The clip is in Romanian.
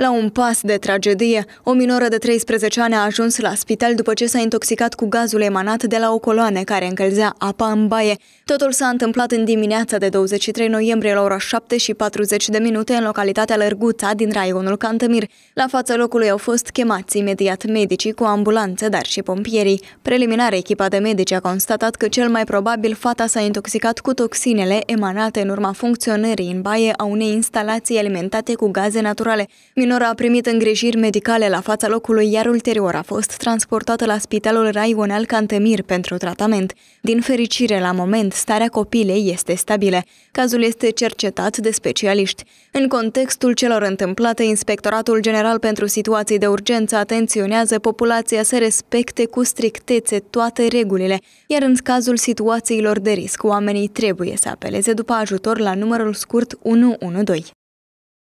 La un pas de tragedie, o minoră de 13 ani a ajuns la spital după ce s-a intoxicat cu gazul emanat de la o coloană care încălzea apa în baie. Totul s-a întâmplat în dimineața de 23 noiembrie la ora 7 și 40 de minute în localitatea Lărguța din raionul Cantemir. La fața locului au fost chemați imediat medicii cu ambulanță, dar și pompierii. Preliminar, echipa de medici a constatat că cel mai probabil fata s-a intoxicat cu toxinele emanate în urma funcționării în baie a unei instalații alimentate cu gaze naturale. Tânăra a primit îngrijiri medicale la fața locului, iar ulterior a fost transportată la Spitalul Raional Cantemir pentru tratament. Din fericire, la moment, starea copilei este stabilă. Cazul este cercetat de specialiști. În contextul celor întâmplate, Inspectoratul General pentru Situații de Urgență atenționează populația să respecte cu strictețe toate regulile, iar în cazul situațiilor de risc, oamenii trebuie să apeleze după ajutor la numărul scurt 112.